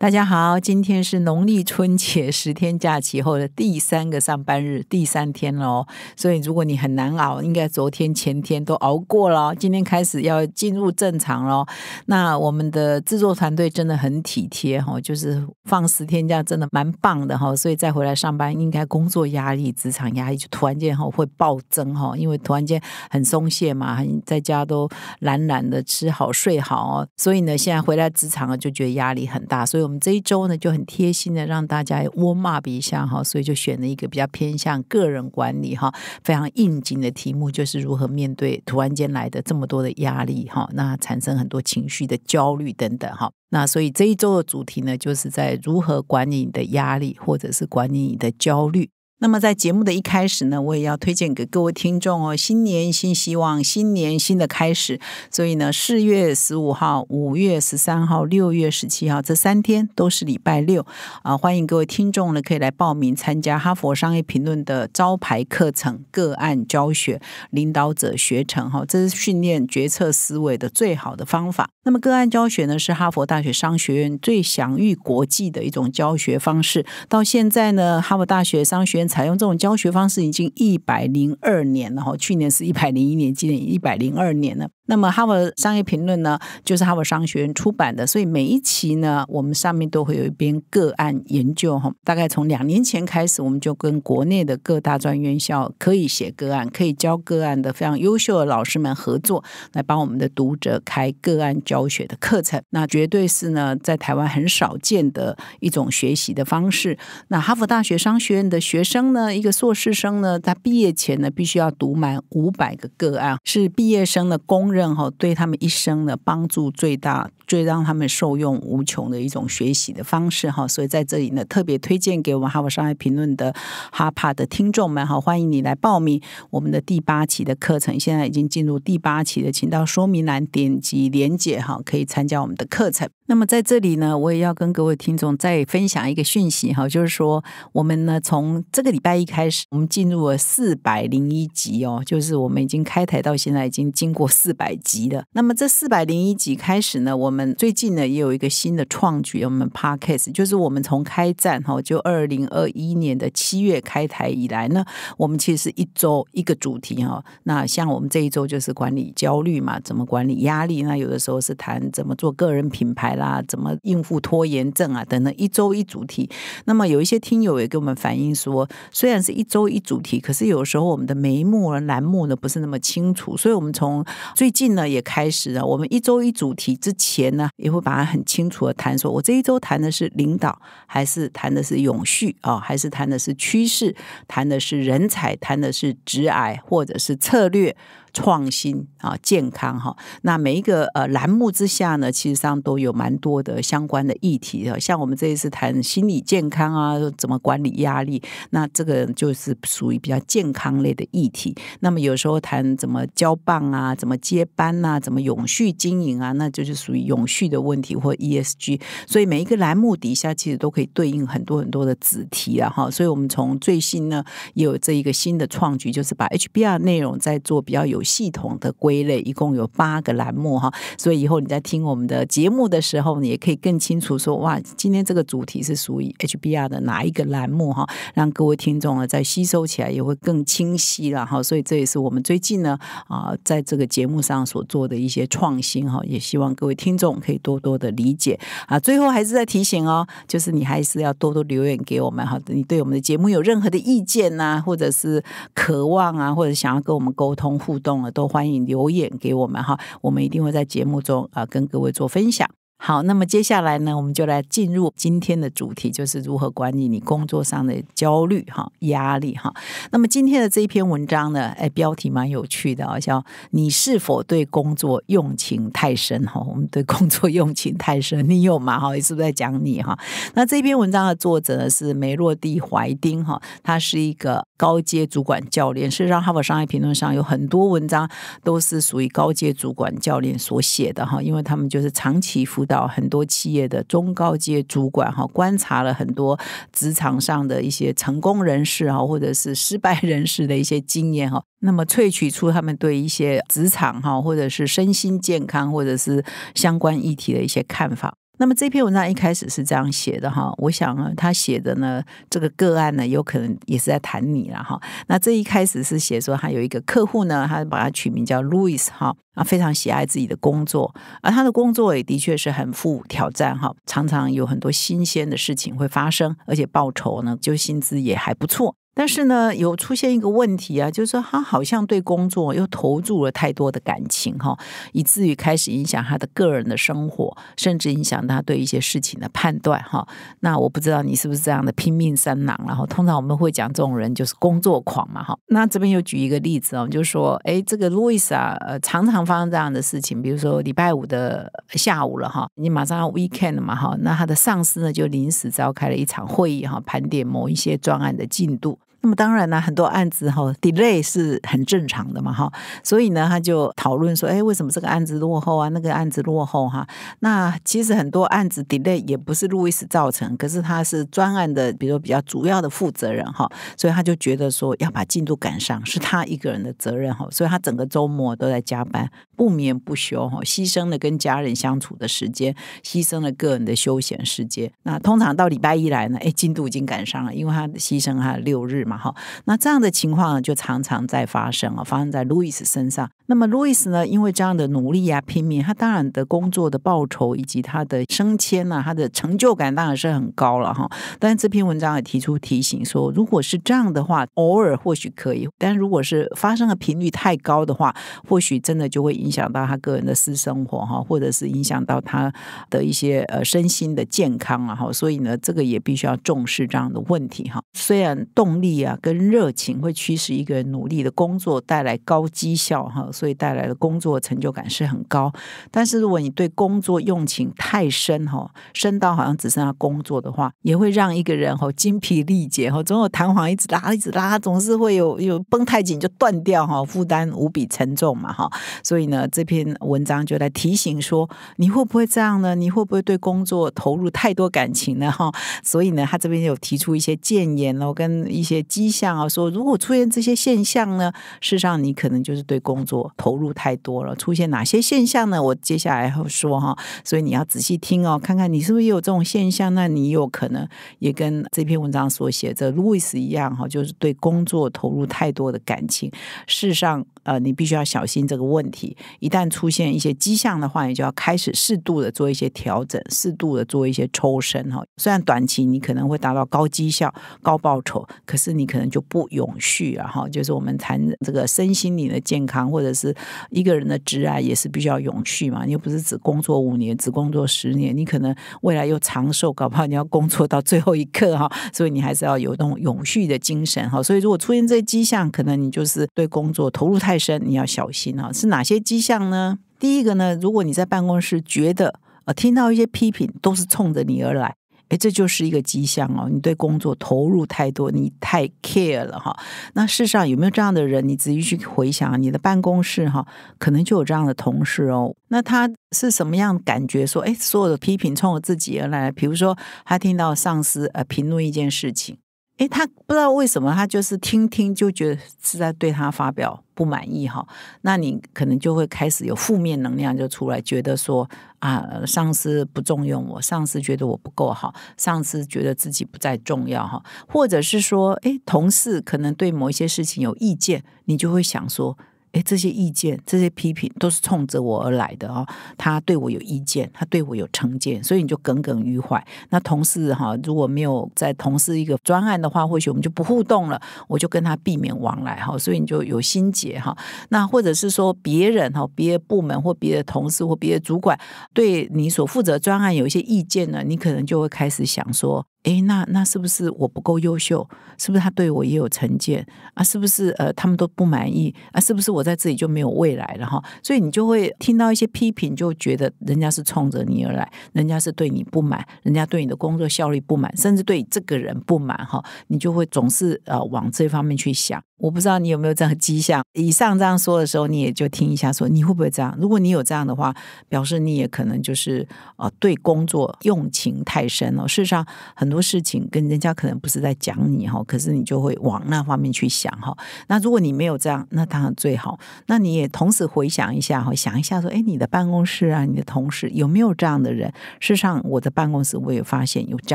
大家好，今天是农历春节十天假期后的第三个上班日，第三天喽。所以如果你很难熬，应该昨天前天都熬过了，今天开始要进入正常喽。那我们的制作团队真的很体贴哈，就是放十天假真的蛮棒的哈。所以再回来上班，应该工作压力、职场压力就突然间哈会暴增哈，因为突然间很松懈嘛，很在家都懒懒的，吃好睡好哦。所以呢，现在回来职场就觉得压力很大，所以。我们这一周呢，就很贴心的让大家 warm up 一下哈，所以就选了一个比较偏向个人管理哈，非常应景的题目，就是如何面对突然间来的这么多的压力哈，那产生很多情绪的焦虑等等哈，那所以这一周的主题呢，就是在如何管理你的压力，或者是管理你的焦虑。那么在节目的一开始呢，我也要推荐给各位听众哦，新年新希望，新年新的开始。所以呢，四月十五号、五月十三号、六月十七号这三天都是礼拜六啊，欢迎各位听众呢可以来报名参加哈佛商业评论的招牌课程个案教学领导者学程哈，这是训练决策思维的最好的方法。那么个案教学呢，是哈佛大学商学院最享誉国际的一种教学方式。到现在呢，哈佛大学商学院。采用这种教学方式已经一百零二年了，哈，去年是一百零一年，今年一百零二年了。那么《哈佛商业评论》呢，就是哈佛商学院出版的，所以每一期呢，我们上面都会有一篇个案研究。哈，大概从两年前开始，我们就跟国内的各大专院校可以写个案、可以教个案的非常优秀的老师们合作，来帮我们的读者开个案教学的课程。那绝对是呢，在台湾很少见的一种学习的方式。那哈佛大学商学院的学生呢，一个硕士生呢，他毕业前呢，必须要读满五百个个案，是毕业生的公认。哈，对他们一生的帮助最大、最让他们受用无穷的一种学习的方式哈，所以在这里呢，特别推荐给我们《哈佛商业评论》的哈帕的听众们哈，欢迎你来报名我们的第八期的课程，现在已经进入第八期的，请到说明栏点击连接哈，可以参加我们的课程。那么在这里呢，我也要跟各位听众再分享一个讯息哈，就是说我们呢从这个礼拜一开始，我们进入了四百零一集哦，就是我们已经开台到现在已经经过四百集了。那么这四百零一集开始呢，我们最近呢也有一个新的创举，我们 Podcast，就是我们从开战哈，就二零二一年的七月开台以来呢，我们其实一周一个主题哈。那像我们这一周就是管理焦虑嘛，怎么管理压力？那有的时候是谈怎么做个人品牌。怎么应付拖延症啊？等等，一周一主题。那么有一些听友也给我们反映说，虽然是一周一主题，可是有时候我们的眉目、栏目呢不是那么清楚。所以我们从最近呢也开始了，我们一周一主题之前呢也会把它很清楚的谈说，我这一周谈的是领导，还是谈的是永续啊，还是谈的是趋势，谈的是人才，谈的是直癌，或者是策略。创新啊，健康哈，那每一个呃栏目之下呢，其实上都有蛮多的相关的议题的。像我们这一次谈心理健康啊，怎么管理压力，那这个就是属于比较健康类的议题。那么有时候谈怎么交棒啊，怎么接班呐，怎么永续经营啊，那就是属于永续的问题或 E S G。所以每一个栏目底下其实都可以对应很多很多的子题啊哈。所以我们从最新呢，有这一个新的创举，就是把 H B R 内容在做比较有。系统的归类，一共有八个栏目哈，所以以后你在听我们的节目的时候，你也可以更清楚说哇，今天这个主题是属于 HBR 的哪一个栏目哈，让各位听众啊在吸收起来也会更清晰。了哈。所以这也是我们最近呢啊，在这个节目上所做的一些创新哈，也希望各位听众可以多多的理解啊。最后还是在提醒哦，就是你还是要多多留言给我们哈，你对我们的节目有任何的意见呐，或者是渴望啊，或者想要跟我们沟通互动。都欢迎留言给我们哈，我们一定会在节目中啊跟各位做分享。好，那么接下来呢，我们就来进入今天的主题，就是如何管理你工作上的焦虑哈、压力哈。那么今天的这一篇文章呢，哎，标题蛮有趣的，叫“你是否对工作用情太深”哈？我们对工作用情太深，你有吗？是不是在讲你哈。那这篇文章的作者呢是梅洛蒂怀丁哈，他是一个高阶主管教练。事实上，《哈佛商业评论》上有很多文章都是属于高阶主管教练所写的哈，因为他们就是长期服。到很多企业的中高阶主管哈，观察了很多职场上的一些成功人士哈，或者是失败人士的一些经验哈，那么萃取出他们对一些职场哈，或者是身心健康，或者是相关议题的一些看法。那么这篇文章一开始是这样写的哈，我想他写的呢这个个案呢，有可能也是在谈你了哈。那这一开始是写说，他有一个客户呢，他把他取名叫 Louis 哈，啊，非常喜爱自己的工作，而他的工作也的确是很富挑战哈，常常有很多新鲜的事情会发生，而且报酬呢，就薪资也还不错。但是呢，有出现一个问题啊，就是说他好像对工作又投注了太多的感情哈，以至于开始影响他的个人的生活，甚至影响他对一些事情的判断哈。那我不知道你是不是这样的拼命三郎，然后通常我们会讲这种人就是工作狂嘛哈。那这边又举一个例子哦，就是说，哎，这个路易啊，呃，常常发生这样的事情，比如说礼拜五的下午了哈，你马上要 weekend 嘛哈，那他的上司呢就临时召开了一场会议哈，盘点某一些专案的进度。那么当然呢，很多案子哈，delay 是很正常的嘛哈，所以呢，他就讨论说，哎，为什么这个案子落后啊，那个案子落后哈？那其实很多案子 delay 也不是路易斯造成，可是他是专案的，比如说比较主要的负责人哈，所以他就觉得说要把进度赶上，是他一个人的责任哈，所以他整个周末都在加班，不眠不休哈，牺牲了跟家人相处的时间，牺牲了个人的休闲时间。那通常到礼拜一来呢，哎，进度已经赶上了，因为他牺牲他六日嘛。嘛哈，那这样的情况就常常在发生啊，发生在路易斯身上。那么路易斯呢，因为这样的努力啊、拼命，他当然的工作的报酬以及他的升迁啊，他的成就感当然是很高了哈。但是这篇文章也提出提醒说，如果是这样的话，偶尔或许可以，但如果是发生的频率太高的话，或许真的就会影响到他个人的私生活哈，或者是影响到他的一些呃身心的健康啊哈。所以呢，这个也必须要重视这样的问题哈。虽然动力。啊，跟热情会驱使一个人努力的工作，带来高绩效哈，所以带来的工作成就感是很高。但是如果你对工作用情太深哈，深到好像只剩下工作的话，也会让一个人哈精疲力竭哈，总有弹簧一直拉一直拉，总是会有有绷太紧就断掉哈，负担无比沉重嘛哈。所以呢，这篇文章就来提醒说，你会不会这样呢？你会不会对工作投入太多感情呢哈？所以呢，他这边有提出一些建言哦，跟一些。迹象啊，说如果出现这些现象呢，事实上你可能就是对工作投入太多了。出现哪些现象呢？我接下来会说哈，所以你要仔细听哦，看看你是不是也有这种现象。那你有可能也跟这篇文章所写的 Louis 一样哈，就是对工作投入太多的感情。事实上。呃，你必须要小心这个问题。一旦出现一些迹象的话，你就要开始适度的做一些调整，适度的做一些抽身哈。虽然短期你可能会达到高绩效、高报酬，可是你可能就不永续了哈。就是我们谈这个身心灵的健康，或者是一个人的挚爱，也是必须要永续嘛。你又不是只工作五年、只工作十年，你可能未来又长寿，搞不好你要工作到最后一刻哈。所以你还是要有那种永续的精神哈。所以如果出现这些迹象，可能你就是对工作投入太。太深，你要小心啊！是哪些迹象呢？第一个呢，如果你在办公室觉得呃听到一些批评都是冲着你而来，哎，这就是一个迹象哦。你对工作投入太多，你太 care 了哈。那世上有没有这样的人？你仔细去回想你的办公室哈，可能就有这样的同事哦。那他是什么样感觉？说哎，所有的批评冲我自己而来。比如说，他听到上司呃评论一件事情。诶，他不知道为什么，他就是听听就觉得是在对他发表不满意哈。那你可能就会开始有负面能量就出来，觉得说啊，上司不重用我，上司觉得我不够好，上司觉得自己不再重要哈，或者是说，诶，同事可能对某一些事情有意见，你就会想说。哎，这些意见、这些批评都是冲着我而来的哦。他对我有意见，他对我有成见，所以你就耿耿于怀。那同事哈，如果没有在同事一个专案的话，或许我们就不互动了，我就跟他避免往来哈。所以你就有心结哈。那或者是说别人哈，别的部门或别的同事或别的主管对你所负责专案有一些意见呢，你可能就会开始想说。哎，那那是不是我不够优秀？是不是他对我也有成见啊？是不是呃他们都不满意啊？是不是我在这里就没有未来了哈？所以你就会听到一些批评，就觉得人家是冲着你而来，人家是对你不满，人家对你的工作效率不满，甚至对这个人不满哈，你就会总是呃往这方面去想。我不知道你有没有这样迹象。以上这样说的时候，你也就听一下，说你会不会这样？如果你有这样的话，表示你也可能就是呃对工作用情太深了。事实上很多事情跟人家可能不是在讲你哈，可是你就会往那方面去想哈。那如果你没有这样，那当然最好。那你也同时回想一下哈，想一下说，哎，你的办公室啊，你的同事有没有这样的人？事实上，我的办公室我也发现有这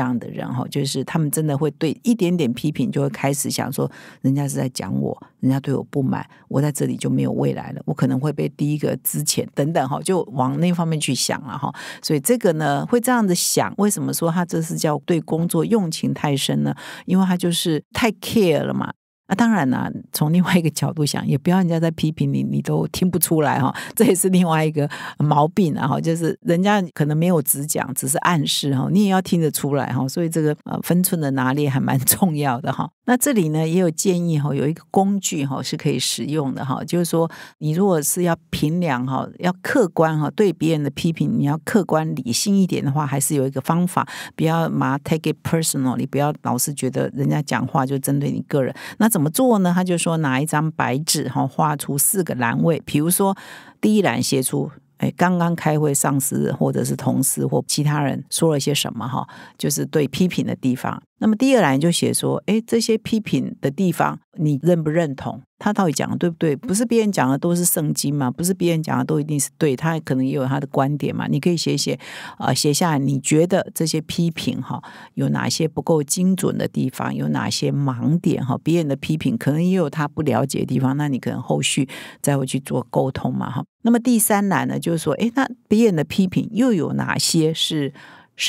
样的人哈，就是他们真的会对一点点批评就会开始想说，人家是在讲。我人家对我不满，我在这里就没有未来了。我可能会被第一个之前等等哈，就往那方面去想了哈。所以这个呢，会这样子想，为什么说他这是叫对工作用情太深呢？因为他就是太 care 了嘛。啊，当然啦，从另外一个角度想，也不要人家在批评你，你都听不出来哈，这也是另外一个毛病啊。哈，就是人家可能没有直讲，只是暗示哈，你也要听得出来哈。所以这个呃分寸的拿捏还蛮 重要的哈。那这里呢也有建议哈，有一个工具哈是可以使用的哈，就是说你如果是要评量哈，要客观哈，对别人的批评，你要客观理性一点的话，还是有一个方法，不要嘛 take it personal，你不要老是觉得人家讲话就针对你个人那。怎么做呢？他就说拿一张白纸，哈，画出四个栏位。比如说，第一栏写出，哎，刚刚开会，上司或者是同事或其他人说了些什么，哈，就是对批评的地方。那么第二栏就写说，哎，这些批评的地方，你认不认同？他到底讲的对不对？不是别人讲的都是圣经吗？不是别人讲的都一定是对，他可能也有他的观点嘛。你可以写写，啊，写下你觉得这些批评哈，有哪些不够精准的地方，有哪些盲点哈？别人的批评可能也有他不了解的地方，那你可能后续再会去做沟通嘛哈。那么第三栏呢，就是说，哎，那别人的批评又有哪些是？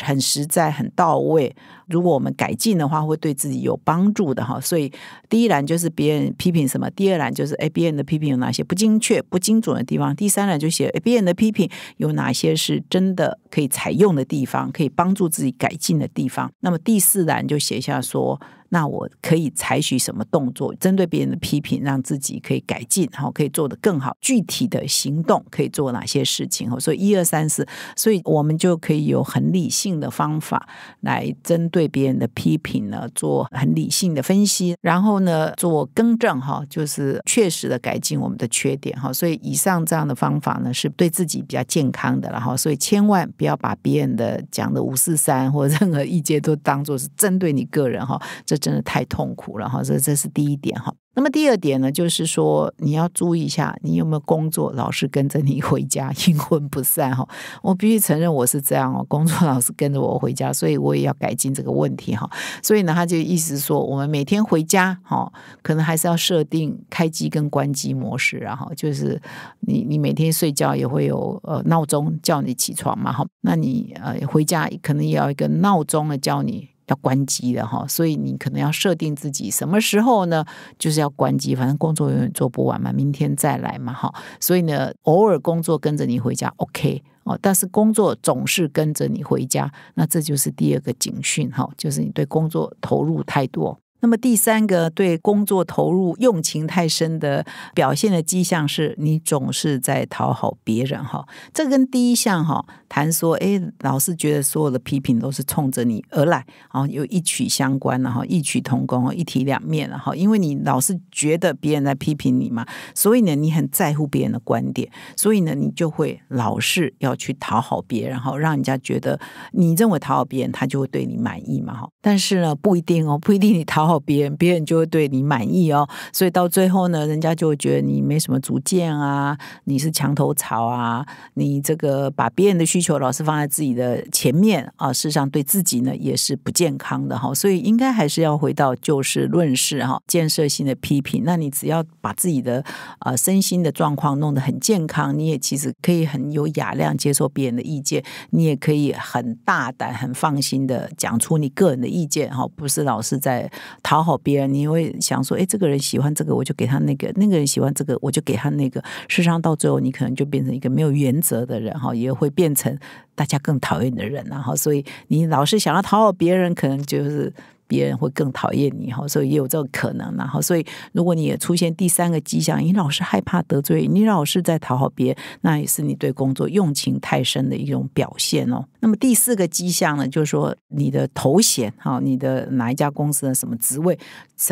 很实在，很到位。如果我们改进的话，会对自己有帮助的哈。所以第一栏就是别人批评什么，第二栏就是哎，别人的批评有哪些不精确、不精准的地方，第三栏就写别人的批评有哪些是真的可以采用的地方，可以帮助自己改进的地方。那么第四栏就写下说。那我可以采取什么动作？针对别人的批评，让自己可以改进，后可以做得更好。具体的行动可以做哪些事情？所以一二三四，所以我们就可以有很理性的方法来针对别人的批评呢，做很理性的分析，然后呢，做更正，哈，就是确实的改进我们的缺点，哈。所以以上这样的方法呢，是对自己比较健康的，然后，所以千万不要把别人的讲的五四三或任何意见都当做是针对你个人，哈。这真的太痛苦了哈，这这是第一点哈。那么第二点呢，就是说你要注意一下，你有没有工作老是跟着你回家阴魂不散哈。我必须承认我是这样哦，工作老是跟着我回家，所以我也要改进这个问题哈。所以呢，他就意思说，我们每天回家哈，可能还是要设定开机跟关机模式，然后就是你你每天睡觉也会有呃闹钟叫你起床嘛哈。那你呃回家可能也要一个闹钟了叫你。要关机的哈，所以你可能要设定自己什么时候呢，就是要关机。反正工作永远做不完嘛，明天再来嘛哈。所以呢，偶尔工作跟着你回家，OK 哦。但是工作总是跟着你回家，那这就是第二个警讯哈，就是你对工作投入太多。那么第三个对工作投入用情太深的表现的迹象是，你总是在讨好别人哈。这跟第一项哈谈说，哎，老是觉得所有的批评都是冲着你而来，然后又异曲相关了哈，异曲同工，一体两面了哈。因为你老是觉得别人在批评你嘛，所以呢，你很在乎别人的观点，所以呢，你就会老是要去讨好别人，哈，让人家觉得你认为讨好别人，他就会对你满意嘛哈。但是呢，不一定哦，不一定你讨好。别人别人就会对你满意哦，所以到最后呢，人家就会觉得你没什么主见啊，你是墙头草啊，你这个把别人的需求老是放在自己的前面啊，事实上对自己呢也是不健康的哈。所以应该还是要回到就事论事哈，建设性的批评。那你只要把自己的啊身心的状况弄得很健康，你也其实可以很有雅量接受别人的意见，你也可以很大胆、很放心的讲出你个人的意见哈，不是老是在。讨好别人，你会想说：“哎，这个人喜欢这个，我就给他那个；那个人喜欢这个，我就给他那个。”事实上，到最后，你可能就变成一个没有原则的人，哈，也会变成大家更讨厌的人，然后，所以你老是想要讨好别人，可能就是。别人会更讨厌你哈，所以也有这个可能。然后，所以如果你也出现第三个迹象，你老是害怕得罪，你老是在讨好别人，那也是你对工作用情太深的一种表现哦。那么第四个迹象呢，就是说你的头衔哈，你的哪一家公司的什么职位，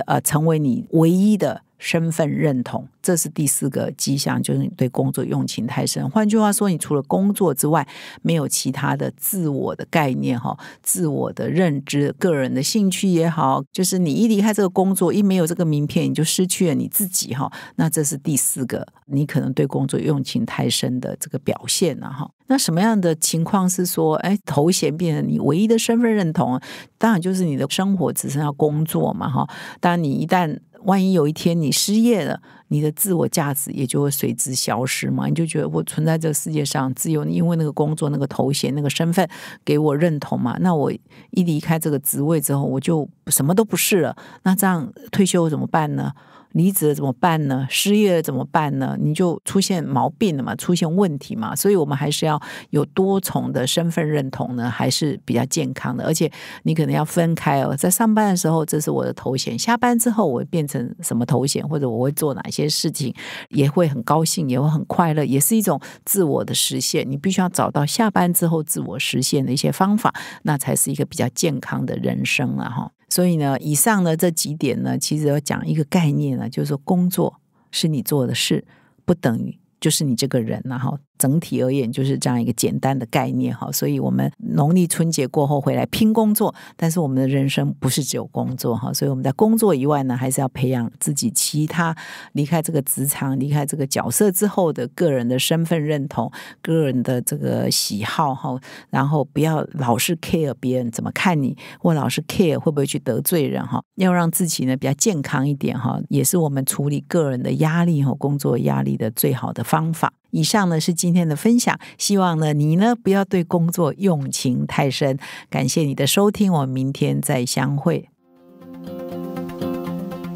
呃，成为你唯一的。身份认同，这是第四个迹象，就是你对工作用情太深。换句话说，你除了工作之外，没有其他的自我的概念哈，自我的认知、个人的兴趣也好，就是你一离开这个工作，一没有这个名片，你就失去了你自己哈。那这是第四个，你可能对工作用情太深的这个表现了哈。那什么样的情况是说，哎，头衔变成你唯一的身份认同？当然就是你的生活只剩下工作嘛哈。当然你一旦万一有一天你失业了，你的自我价值也就会随之消失嘛？你就觉得我存在这个世界上，只有因为那个工作、那个头衔、那个身份给我认同嘛？那我一离开这个职位之后，我就什么都不是了。那这样退休怎么办呢？离职了怎么办呢？失业了怎么办呢？你就出现毛病了嘛？出现问题嘛？所以我们还是要有多重的身份认同呢，还是比较健康的。而且你可能要分开哦，在上班的时候这是我的头衔，下班之后我变成什么头衔，或者我会做哪些事情，也会很高兴，也会很快乐，也是一种自我的实现。你必须要找到下班之后自我实现的一些方法，那才是一个比较健康的人生了哈。所以呢，以上的这几点呢，其实要讲一个概念呢，就是说工作是你做的事，不等于就是你这个人，然后。整体而言就是这样一个简单的概念哈，所以我们农历春节过后回来拼工作，但是我们的人生不是只有工作哈，所以我们在工作以外呢，还是要培养自己其他离开这个职场、离开这个角色之后的个人的身份认同、个人的这个喜好哈，然后不要老是 care 别人怎么看你，或老是 care 会不会去得罪人哈，要让自己呢比较健康一点哈，也是我们处理个人的压力和工作压力的最好的方法。以上呢是今天的分享，希望呢你呢不要对工作用情太深。感谢你的收听，我们明天再相会。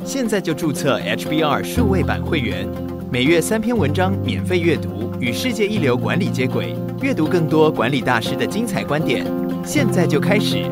现在就注册 HBR 数位版会员，每月三篇文章免费阅读，与世界一流管理接轨，阅读更多管理大师的精彩观点。现在就开始。